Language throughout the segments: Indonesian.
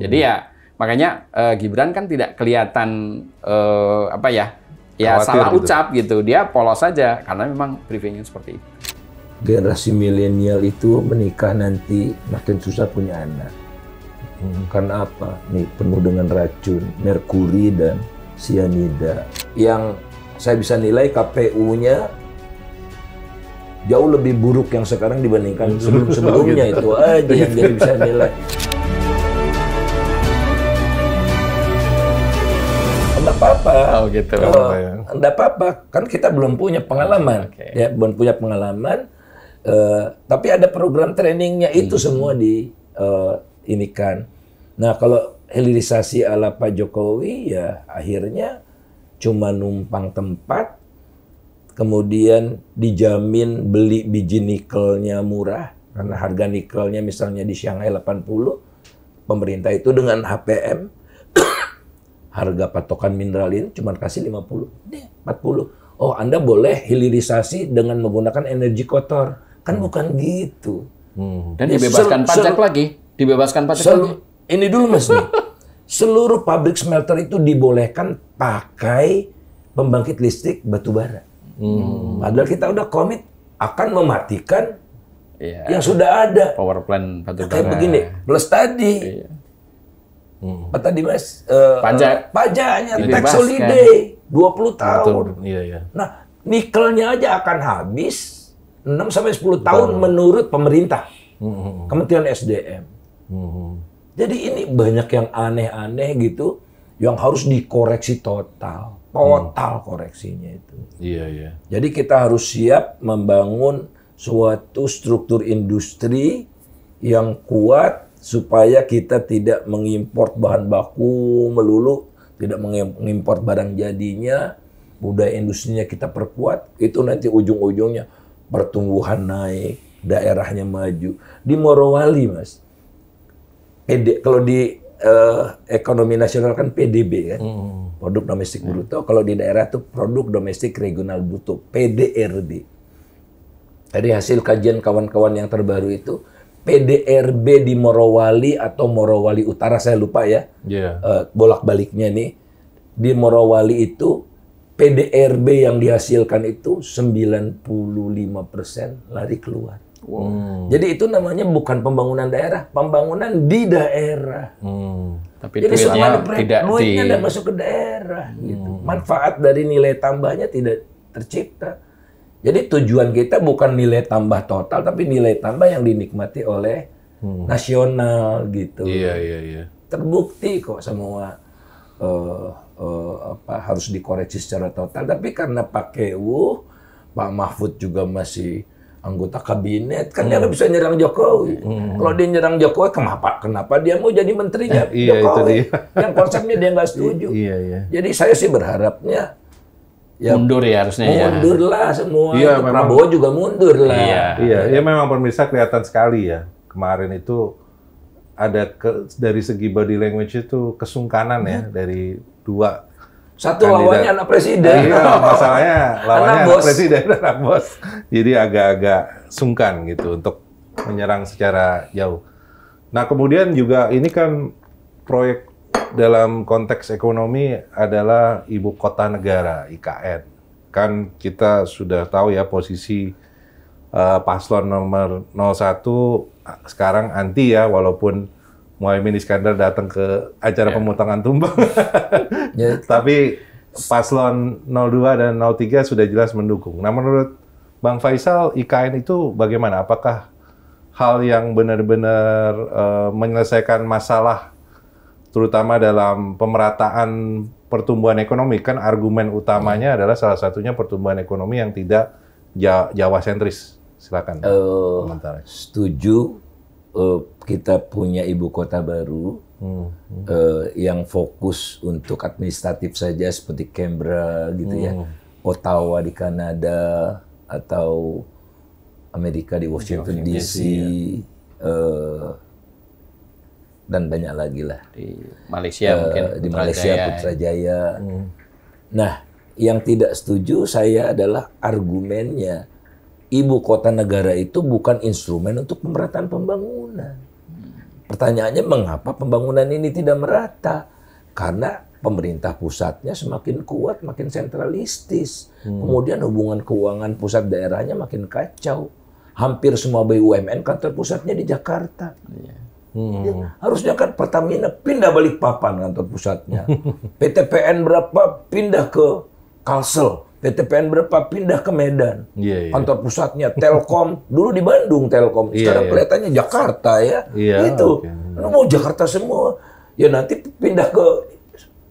Jadi ya makanya uh, Gibran kan tidak kelihatan uh, apa ya ya Khawatir salah gitu. ucap gitu dia polos saja karena memang briefingnya seperti itu generasi milenial itu menikah nanti makin susah punya anak hmm. karena apa nih penuh dengan racun merkuri dan sianida yang saya bisa nilai KPU-nya jauh lebih buruk yang sekarang dibandingkan sebelum sebelumnya gitu. itu aja yang jadi bisa nilai. Enggak apa-apa. Oh gitu. Kalau enggak ya. apa-apa, kan kita belum punya pengalaman. Okay. Ya, belum punya pengalaman. Uh, tapi ada program trainingnya itu hmm. semua di uh, ini kan. Nah kalau hilirisasi ala Pak Jokowi ya akhirnya cuma numpang tempat, kemudian dijamin beli biji nikelnya murah karena harga nikelnya misalnya di Shanghai 80, pemerintah itu dengan HPM harga patokan mineral ini cuma kasih 50. Deh, 40. Oh, Anda boleh hilirisasi dengan menggunakan energi kotor. Kan hmm. bukan gitu. Hmm. Dan dibebaskan pajak lagi. Dibebaskan pajak lagi. Ini dulu Mas nih. Seluruh pabrik smelter itu dibolehkan pakai pembangkit listrik batu bara. Hmm. Padahal kita udah komit akan mematikan yeah. yang sudah ada. Power plant batu bara. Kayak begini, plus tadi. Yeah Hmm. Tadi mas uh, eh, pajak eh, pajaknya tax holiday kan? 20 ah, tahun. Betul. Iya, iya. Nah, nikelnya aja akan habis enam sampai sepuluh tahun menurut pemerintah. Hmm. hmm, hmm. Kementerian SDM. Hmm, hmm. Jadi ini banyak yang aneh-aneh gitu yang harus dikoreksi total. Total hmm. koreksinya itu. Iya, iya. Jadi kita harus siap membangun suatu struktur industri yang kuat supaya kita tidak mengimpor bahan baku melulu, tidak mengimpor barang jadinya, budaya industrinya kita perkuat, itu nanti ujung-ujungnya pertumbuhan naik, daerahnya maju. Di Morowali, Mas. PD, kalau di uh, ekonomi nasional kan PDB kan, hmm. produk domestik ya. bruto. Kalau di daerah tuh produk domestik regional bruto, PDRB. Jadi hasil kajian kawan-kawan yang terbaru itu, PDRB di Morowali atau Morowali Utara saya lupa ya yeah. Iya. uh, bolak baliknya nih di Morowali itu PDRB yang dihasilkan itu 95% lari keluar. Wow. Hmm. Jadi itu namanya bukan pembangunan daerah, pembangunan di daerah. Hmm. Tapi Jadi semuanya tidak duitnya di... masuk ke daerah. Gitu. Hmm. Gitu. Manfaat dari nilai tambahnya tidak tercipta. Jadi tujuan kita bukan nilai tambah total, tapi nilai tambah yang dinikmati oleh hmm. nasional gitu. Iya iya iya. Terbukti kok semua uh, uh, apa harus dikoreksi secara total. Tapi karena Pak Kewu, Pak Mahfud juga masih anggota kabinet kan hmm. dia bisa nyerang Jokowi. Hmm. Kalau dia nyerang Jokowi kenapa kenapa dia mau jadi menterinya eh, iya, Jokowi? Itu dia. Yang konsepnya dia nggak setuju. Iya, iya. Jadi saya sih berharapnya ya, mundur ya harusnya ya. mundur ya. lah semua iya, memang, Prabowo juga mundur lah iya. iya iya ya, memang pemirsa kelihatan sekali ya kemarin itu ada ke, dari segi body language itu kesungkanan ya ya dari dua satu kandidat. lawannya anak presiden iya masalahnya lawannya anak, anak bos. presiden anak bos jadi agak-agak sungkan gitu untuk menyerang secara jauh nah kemudian juga ini kan proyek dalam konteks ekonomi adalah ibu kota negara IKN. Kan kita sudah tahu ya posisi uh, paslon nomor 01 eh, sekarang anti ya walaupun Muhammad Iskandar datang ke acara yeah. pemotongan tumbang. yeah. Tapi paslon 02 dan 03 sudah jelas mendukung. Nah, menurut Bang Faisal, IKN itu bagaimana? Apakah hal yang benar-benar uh, menyelesaikan masalah terutama dalam pemerataan pertumbuhan ekonomi kan argumen utamanya hmm. adalah salah satunya pertumbuhan ekonomi yang tidak Jawa sentris. Silakan. Uh, setuju uh, kita punya ibu kota baru hmm. Hmm. Uh, yang fokus untuk administratif saja seperti Canberra gitu ya. hmm. ya, Ottawa di Kanada atau Amerika di Washington, Washington DC. DC ya. uh, dan banyak lagi lah di Malaysia uh, mungkin di Putrajaya. Malaysia ya. Putrajaya. Hmm. Nah, yang tidak setuju saya adalah argumennya ibu kota negara itu bukan instrumen untuk pemerataan pembangunan. Pertanyaannya mengapa pembangunan ini tidak merata? Karena pemerintah pusatnya semakin kuat, makin sentralistis. Hmm. Kemudian hubungan keuangan pusat daerahnya makin kacau. Hampir semua BUMN kantor pusatnya di Jakarta. Yeah. Hmm. Ya, harusnya kan Pertamina pindah balik papan kantor pusatnya. PTPN berapa pindah ke Kalsel. PTPN berapa pindah ke Medan. Yeah, yeah. Kantor pusatnya Telkom dulu di Bandung Telkom. Iya, Sekarang yeah, yeah. kelihatannya Jakarta ya. Yeah, itu. Okay. Lu mau Jakarta semua. Ya nanti pindah ke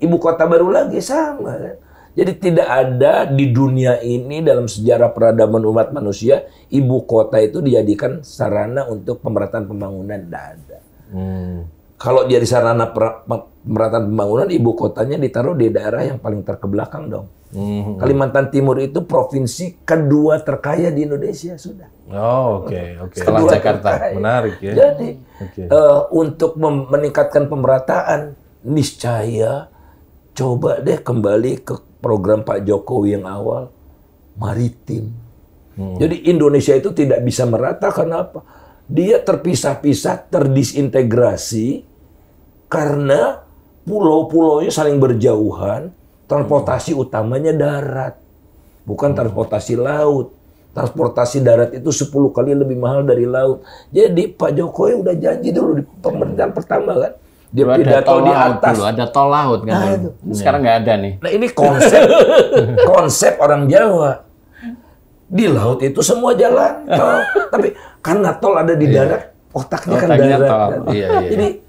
ibu kota baru lagi sama kan? Jadi tidak ada di dunia ini dalam sejarah peradaban umat manusia ibu kota itu dijadikan sarana untuk pemerataan pembangunan. Tidak ada. Hmm. Kalau jadi sarana pemerataan pembangunan, ibu kotanya ditaruh di daerah yang paling terkebelakang dong. Hmm. Kalimantan Timur itu provinsi kedua terkaya di Indonesia sudah. Oh oke okay, oke. Okay. Setelah Jakarta, terkaya. menarik ya. Jadi okay. uh, eh, untuk meningkatkan pemerataan niscaya coba deh kembali ke program Pak Jokowi yang awal maritim. Hmm. Jadi Indonesia itu tidak bisa merata karena apa? dia terpisah-pisah, terdisintegrasi karena pulau-pulaunya saling berjauhan, transportasi utamanya darat, bukan transportasi laut. Transportasi darat itu 10 kali lebih mahal dari laut. Jadi Pak Jokowi udah janji dulu di pemerintahan pertama kan. Dia tidak pidato di atas. Dulu ada tol laut kan. Nah, itu. Sekarang nggak ada nih. Nah ini konsep konsep orang Jawa di laut itu semua jalan tol. Tapi karena tol ada di iya. darat, otaknya, kan otaknya kan darat. Kan. Yeah, yeah. Jadi iya.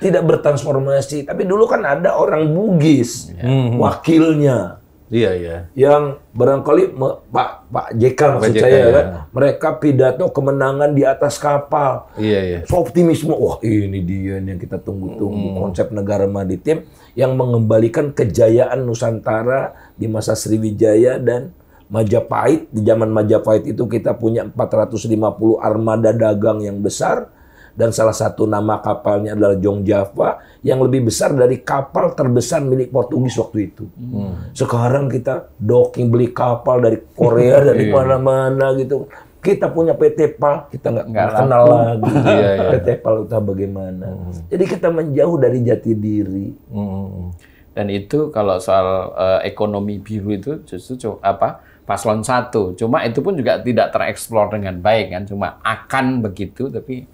tidak bertransformasi. Tapi dulu kan ada orang Bugis, yeah. Hmm. wakilnya. Iya, iya. Yang barangkali me, Pak Pak JK maksud JK, saya iya. kan, mereka pidato kemenangan di atas kapal. Iya, iya. So, optimisme, wah ini dia yang kita tunggu-tunggu hmm. konsep negara maritim yang mengembalikan kejayaan Nusantara di masa Sriwijaya dan Majapahit. Di zaman Majapahit itu kita punya 450 armada dagang yang besar. Dan salah satu nama kapalnya adalah Jong Java yang lebih besar dari kapal terbesar milik Portugis waktu itu. Hmm. Sekarang kita docking beli kapal dari Korea dari iya. mana-mana gitu kita punya PT PAL kita nggak kenal lagi iya, iya. PT PAL itu bagaimana hmm. jadi kita menjauh dari jati diri hmm. hmm, hmm. dan itu kalau soal uh, ekonomi biru itu justru apa paslon satu. Cuma itu pun juga tidak tereksplor dengan baik kan. Cuma akan begitu tapi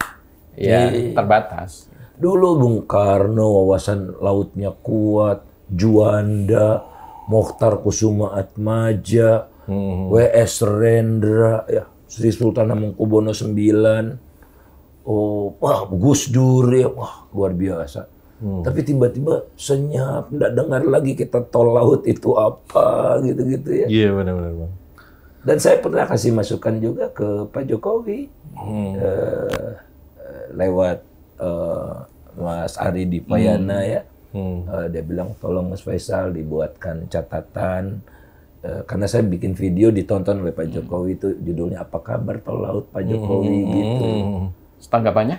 ya Jadi, terbatas. Dulu Bung Karno wawasan lautnya kuat, Juanda, Mokhtar Kusuma Atmaja, hmm. W.S. Rendra, ya Sri Sultan Hamengkubuwono IX, oh wah Gus Dur ya, wah luar biasa Hmm. Tapi tiba-tiba senyap, tidak dengar lagi kita tol laut itu apa, gitu-gitu ya. Iya yeah, benar-benar Dan saya pernah kasih masukan juga ke Pak Jokowi hmm. uh, lewat uh, Mas Ari di Payana hmm. ya. Hmm. Uh, dia bilang tolong Mas Faisal dibuatkan catatan uh, karena saya bikin video ditonton oleh Pak hmm. Jokowi itu judulnya apa kabar tol laut Pak hmm, Jokowi hmm. hmm gitu. Tanggapannya?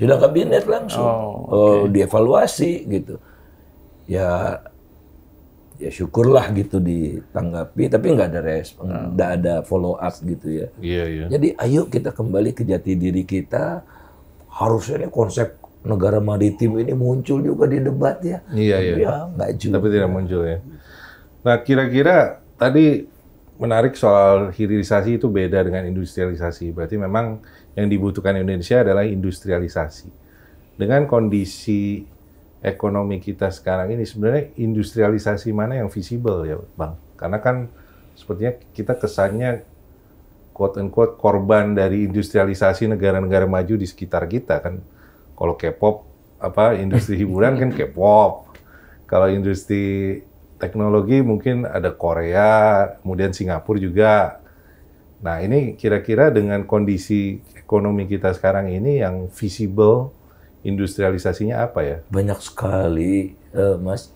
sidang kabinet langsung oh, okay. oh, dievaluasi gitu ya ya syukurlah gitu ditanggapi tapi nggak ada respon hmm. nggak ada follow up gitu ya yeah, yeah. jadi ayo kita kembali ke jati diri kita harusnya konsep negara maritim ini muncul juga di debat ya iya yeah, iya yeah. tapi tidak muncul ya nah kira-kira tadi menarik soal hilirisasi itu beda dengan industrialisasi. Berarti memang yang dibutuhkan Indonesia adalah industrialisasi. Dengan kondisi ekonomi kita sekarang ini sebenarnya industrialisasi mana yang visible ya, Bang? Karena kan sepertinya kita kesannya quote unquote korban dari industrialisasi negara-negara maju di sekitar kita kan. Kalau K-pop apa industri hiburan kan K-pop. Kalau industri teknologi mungkin ada Korea, kemudian Singapura juga. Nah, ini kira-kira dengan kondisi ekonomi kita sekarang ini yang visible industrialisasinya apa ya? Banyak sekali, uh, Mas.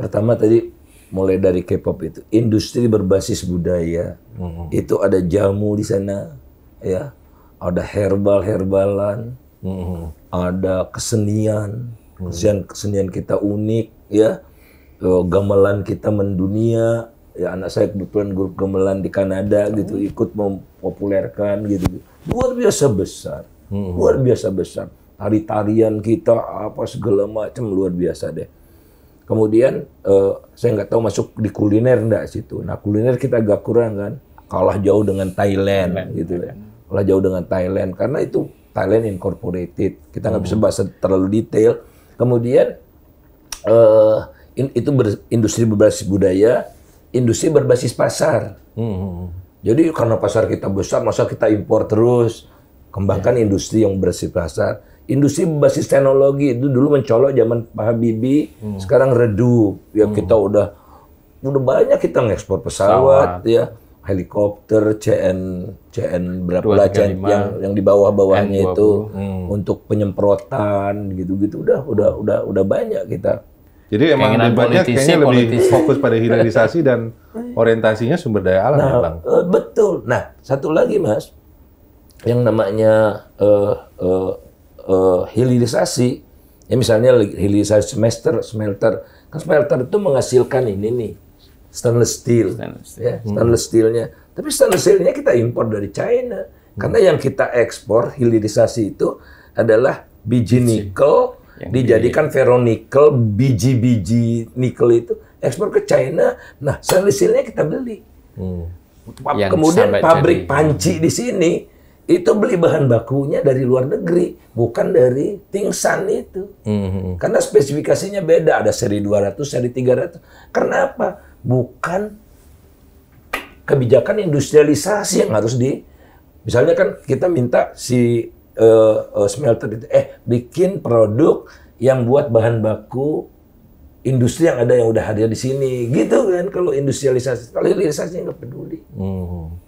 Pertama tadi mulai dari K-pop itu industri berbasis budaya. Mm-hmm. Itu ada jamu di sana, ya. Ada herbal-herbalan, mm-hmm. ada kesenian. Kesenian kesenian kita unik, ya Eh, gamelan kita mendunia ya anak saya kebetulan grup gamelan di Kanada oh. gitu ikut mempopulerkan gitu luar biasa besar hmm. luar biasa besar tari tarian kita apa segala macam luar biasa deh kemudian eh, saya nggak tahu masuk di kuliner enggak situ nah kuliner kita agak kurang kan kalah jauh dengan Thailand, Thailand. gitu ya kalah jauh dengan Thailand karena itu Thailand incorporated kita nggak hmm. bisa bahas terlalu detail kemudian eh, itu ber, industri berbasis budaya, industri berbasis pasar. Hmm. Jadi karena pasar kita besar, masa kita impor terus, kembangkan yeah. industri yang berbasis pasar. Industri berbasis teknologi itu dulu mencolok zaman Pak Habibie, hmm. sekarang redup. Ya hmm. kita udah udah banyak kita ngekspor pesawat, pesawat. ya helikopter CN CN berapa lah yang yang di bawah-bawahnya itu hmm. untuk penyemprotan gitu-gitu udah udah udah udah banyak kita. Jadi emang Keinginan debatnya politisi, kayaknya lebih fokus pada hilirisasi dan orientasinya sumber daya alam ya, nah, ya Bang. Eh, betul. Nah, satu lagi Mas, yang namanya uh, uh, uh, hilirisasi, ya misalnya hilirisasi semester, smelter, kan smelter itu menghasilkan ini nih, stainless steel, stainless ya stainless steelnya. Tapi stainless steelnya kita impor dari China, hmm. karena yang kita ekspor hilirisasi itu adalah biji nikel yang Dijadikan feronikel biji-biji nikel itu ekspor ke China. Nah, selisihnya kita beli. Hmm. Kemudian pabrik jadi... panci di sini itu beli bahan bakunya dari luar negeri, bukan dari Tingsan itu. Hmm. Karena spesifikasinya beda, ada seri 200, seri 300. Kenapa? Bukan kebijakan industrialisasi yang harus di misalnya kan kita minta si uh, smelter itu eh bikin produk yang buat bahan baku industri yang ada yang udah hadir di sini gitu kan kalau industrialisasi kalau industrialisasi nggak peduli. Hmm.